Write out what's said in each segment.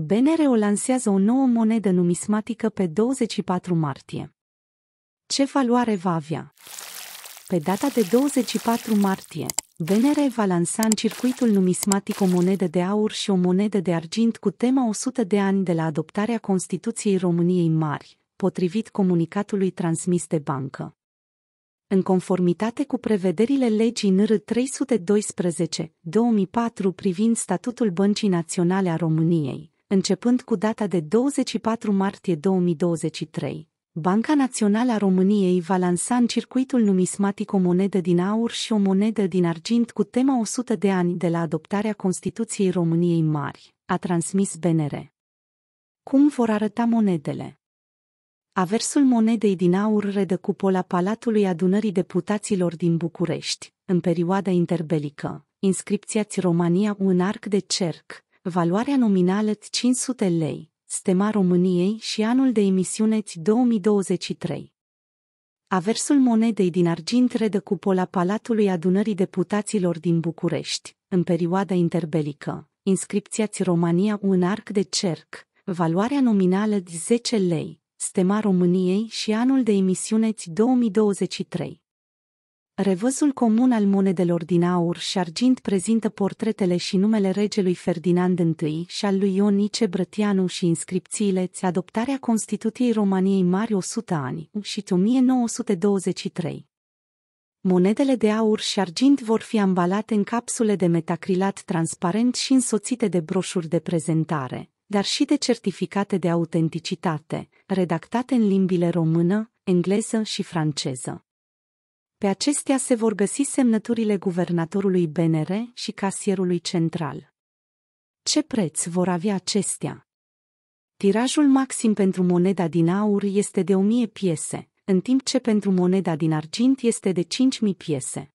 bnr o lansează o nouă monedă numismatică pe 24 martie. Ce valoare va avea? Pe data de 24 martie, BNR va lansa în circuitul numismatic o monedă de aur și o monedă de argint cu tema 100 de ani de la adoptarea Constituției României Mari, potrivit comunicatului transmis de bancă. În conformitate cu prevederile legii NR 312-2004 privind statutul Băncii Naționale a României, începând cu data de 24 martie 2023. Banca Națională a României va lansa în circuitul numismatic o monedă din aur și o monedă din argint cu tema 100 de ani de la adoptarea Constituției României Mari, a transmis BNR. Cum vor arăta monedele? Aversul monedei din aur redă cupola Palatului Adunării Deputaților din București, în perioada interbelică. Inscripția România un arc de cerc, valoarea nominală 500 lei, stema României și anul de emisiune 2023. Aversul monedei din argint redă cupola Palatului Adunării Deputaților din București, în perioada interbelică, Inscripția-ți România un arc de cerc, valoarea nominală 10 lei, stema României și anul de emisiune 2023. Revăzul comun al monedelor din aur și argint prezintă portretele și numele regelui Ferdinand I și al lui Ionice Brătianu și inscripțiile ți adoptarea Constituției României Mari 100 ani și 1923. Monedele de aur și argint vor fi ambalate în capsule de metacrilat transparent și însoțite de broșuri de prezentare, dar și de certificate de autenticitate, redactate în limbile română, engleză și franceză. Pe acestea se vor găsi semnăturile guvernatorului BNR și casierului central. Ce preț vor avea acestea? Tirajul maxim pentru moneda din aur este de 1000 piese, în timp ce pentru moneda din argint este de 5000 piese.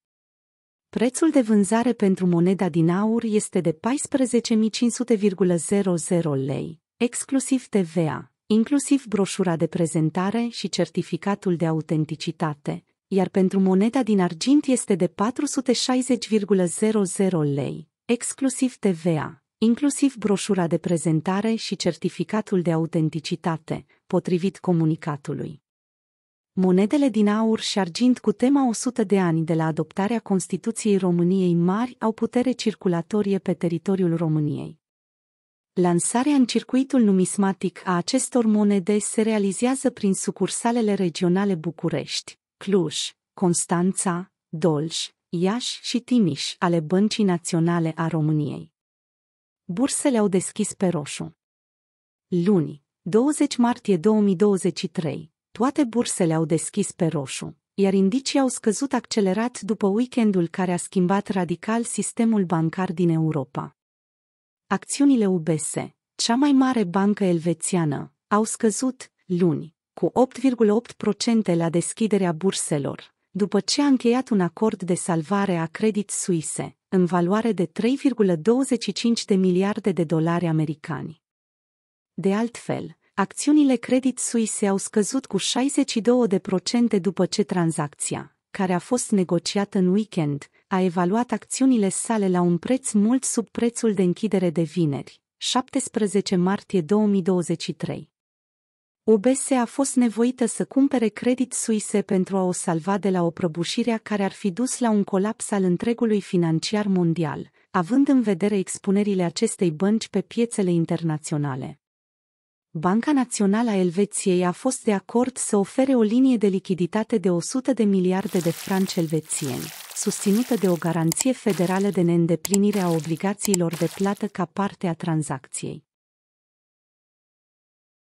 Prețul de vânzare pentru moneda din aur este de 14.500,00 lei, exclusiv TVA, inclusiv broșura de prezentare și certificatul de autenticitate, iar pentru moneda din argint este de 460,00 lei, exclusiv TVA, inclusiv broșura de prezentare și certificatul de autenticitate, potrivit comunicatului. Monedele din aur și argint cu tema 100 de ani de la adoptarea Constituției României mari au putere circulatorie pe teritoriul României. Lansarea în circuitul numismatic a acestor monede se realizează prin sucursalele regionale București, Cluj, Constanța, Dolj, Iași și Timiș ale Băncii Naționale a României. Bursele au deschis pe roșu. Luni, 20 martie 2023, toate bursele au deschis pe roșu, iar indicii au scăzut accelerat după weekendul care a schimbat radical sistemul bancar din Europa. Acțiunile UBS, cea mai mare bancă elvețiană, au scăzut luni, cu 8,8% la deschiderea burselor, după ce a încheiat un acord de salvare a Credit Suisse, în valoare de 3,25 de miliarde de dolari americani. De altfel, acțiunile Credit Suisse au scăzut cu 62% după ce tranzacția, care a fost negociată în weekend, a evaluat acțiunile sale la un preț mult sub prețul de închidere de vineri, 17 martie 2023. OBS a fost nevoită să cumpere credit suise pentru a o salva de la o prăbușire care ar fi dus la un colaps al întregului financiar mondial, având în vedere expunerile acestei bănci pe piețele internaționale. Banca Națională a Elveției a fost de acord să ofere o linie de lichiditate de 100 de miliarde de franci elvețieni, susținută de o garanție federală de neîndeplinire a obligațiilor de plată ca parte a tranzacției.